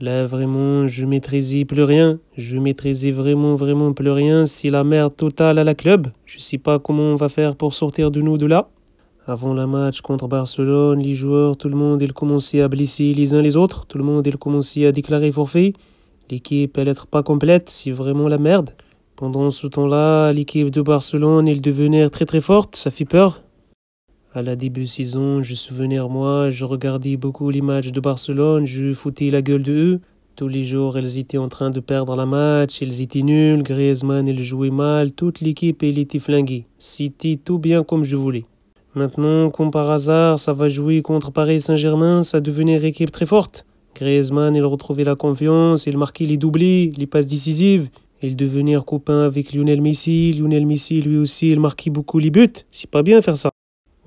Là, vraiment, je maîtrisais plus rien. Je maîtrisais vraiment, vraiment plus rien. Si la merde totale à la club, je sais pas comment on va faire pour sortir de nous de là. Avant le match contre Barcelone, les joueurs, tout le monde, ils commençaient à blesser les uns les autres. Tout le monde, ils commençaient à déclarer forfait. L'équipe, elle être pas complète. C'est vraiment la merde. Pendant ce temps-là, l'équipe de Barcelone, elle devenait très très forte. Ça fait peur. À la début de saison, je souvenais moi, je regardais beaucoup les matchs de Barcelone, je foutais la gueule de eux. Tous les jours, elles étaient en train de perdre la match, elles étaient nulles, Griezmann, elle jouait mal, toute l'équipe, elle était flinguée. C'était tout bien comme je voulais. Maintenant, comme par hasard, ça va jouer contre Paris Saint-Germain, ça devenait équipe très forte. Griezmann, il retrouvait la confiance, il marquait les doublés, les passes décisives. Il devenait copain avec Lionel Messi. Lionel Messi, lui aussi, il marquait beaucoup les buts. C'est pas bien faire ça.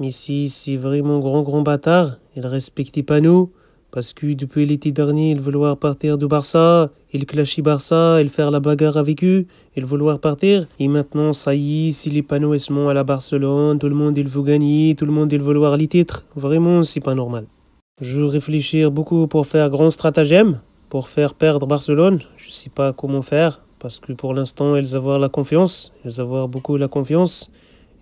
Mais si c'est vraiment grand grand bâtard, il respecte pas nous. Parce que depuis l'été dernier, il vouloir partir de Barça, il clashit Barça, il faire la bagarre avec eux, il vouloir partir. Et maintenant, ça y est, panneaux l'épanouissement à la Barcelone, tout le monde il veut gagner, tout le monde il veut voir les titres. Vraiment, c'est pas normal. Je réfléchir beaucoup pour faire grand stratagème, pour faire perdre Barcelone. Je ne sais pas comment faire, parce que pour l'instant, ils avoir la confiance, ils avoir beaucoup la confiance.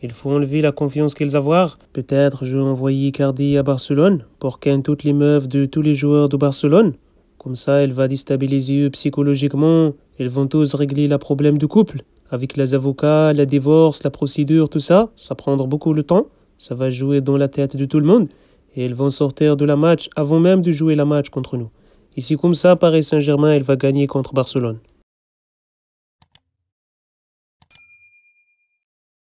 Il faut enlever la confiance qu'ils avoir. Peut-être je vais envoyer Cardi à Barcelone pour qu'elle toutes les meufs de tous les joueurs de Barcelone. Comme ça, elle va déstabiliser eux psychologiquement. Elles vont tous régler le problème du couple. Avec les avocats, la divorce, la procédure, tout ça, ça prendre beaucoup de temps. Ça va jouer dans la tête de tout le monde. Et elles vont sortir de la match avant même de jouer la match contre nous. Ici, comme ça, Paris Saint-Germain, elle va gagner contre Barcelone.